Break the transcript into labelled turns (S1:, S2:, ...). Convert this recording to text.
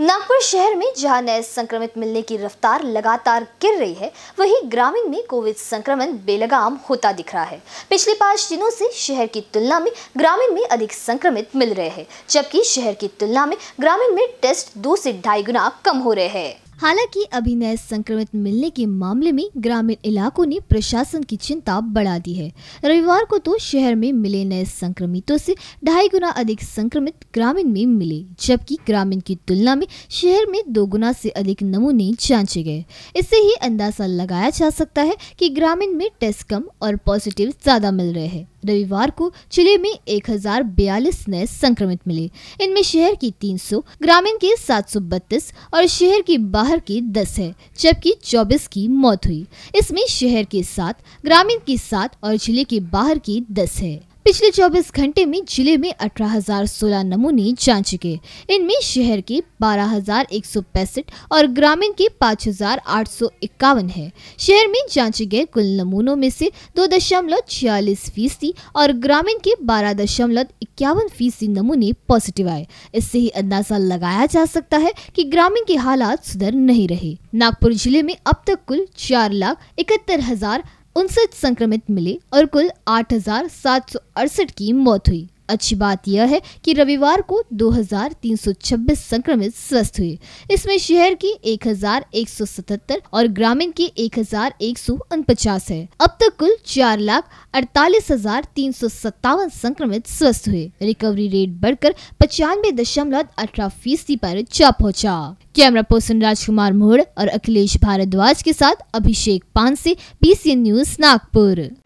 S1: नागपुर शहर में जहां नए संक्रमित मिलने की रफ्तार लगातार गिर रही है वहीं ग्रामीण में कोविड संक्रमण बेलगाम होता दिख रहा है पिछले पांच दिनों से शहर की तुलना में ग्रामीण में अधिक संक्रमित मिल रहे हैं जबकि शहर की तुलना में ग्रामीण में टेस्ट दो से ढाई गुना कम हो रहे हैं हालांकि अभी नए संक्रमित मिलने के मामले में ग्रामीण इलाकों ने प्रशासन की चिंता बढ़ा दी है रविवार को तो शहर में मिले नए संक्रमितों से ढाई गुना अधिक संक्रमित ग्रामीण में मिले जबकि ग्रामीण की तुलना में शहर में दो गुना से अधिक नमूने जांचे गए इससे ही अंदाजा लगाया जा सकता है कि ग्रामीण में टेस्ट कम और पॉजिटिव ज्यादा मिल रहे हैं रविवार को जिले में एक नए संक्रमित मिले इनमें शहर की 300, ग्रामीण के 732 और शहर के बाहर के 10 है जबकि 24 की मौत हुई इसमें शहर के सात ग्रामीण की सात और जिले के बाहर की 10 है पिछले 24 घंटे में जिले में 18,016 नमूने जांचे गए इनमें शहर के बारह और ग्रामीण के पाँच है शहर में जांचे गए कुल नमूनों में से दो दशमलव छियालीस फीसदी और ग्रामीण के बारह दशमलव इक्यावन फीसदी नमूने पॉजिटिव आए इससे ही अंदाजा लगाया जा सकता है कि ग्रामीण के हालात सुधर नहीं रहे नागपुर जिले में अब तक कुल चार लाख इकहत्तर हजार उनसठ संक्रमित मिले और कुल आठ की मौत हुई अच्छी बात यह है कि रविवार को 2,326 संक्रमित स्वस्थ हुए इसमें शहर की 1,177 और ग्रामीण की एक है अब तक कुल चार लाख अड़तालीस हजार तीन सौ सत्तावन संक्रमित स्वस्थ हुए रिकवरी रेट बढ़कर पचानवे दशमलव अठारह फीसदी पर जा पहुंचा। कैमरा पर्सन राजकुमार मोड़ और अखिलेश भारद्वाज के साथ अभिषेक पानसे बी न्यूज नागपुर